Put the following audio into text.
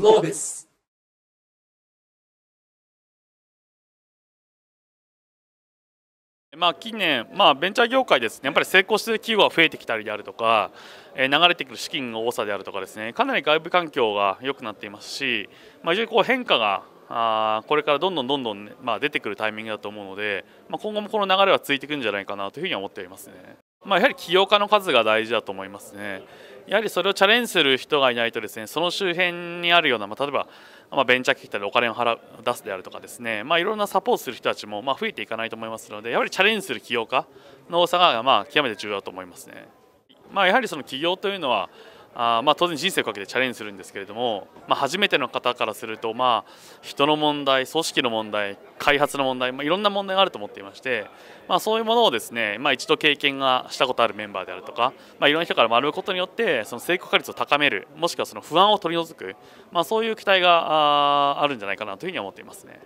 どうです。まあ、近年、まあ、ベンチャー業界ですねやっぱり成功している企業が増えてきたりであるとか、え流れてくる資金の多さであるとかですねかなり外部環境が良くなっていますし、まあ、非常にこう変化があこれからどんどんどんどん、ね、まあ、出てくるタイミングだと思うので、まあ、今後もこの流れは続いていくんじゃないかなというふうに思っていますね。まあ、やはり起業家の数が大事だと思いますね。やはりそれをチャレンジする人がいないとですねその周辺にあるような、まあ、例えば、まあ、ベンチャー企業でお金を払う出すであるとかですね、まあ、いろんなサポートする人たちも、まあ、増えていかないと思いますのでやはりチャレンジする起業家の多さが、まあ、極めて重要だと思いますね。まあ、やはりその起業というのはあまあ、当然人生をかけてチャレンジするんですけれども、まあ、初めての方からすると、まあ、人の問題組織の問題開発の問題、まあ、いろんな問題があると思っていまして、まあ、そういうものをですね、まあ、一度経験がしたことあるメンバーであるとか、まあ、いろんな人から学ぶことによってその成功化率を高めるもしくはその不安を取り除く、まあ、そういう期待があるんじゃないかなというふうに思っていますね。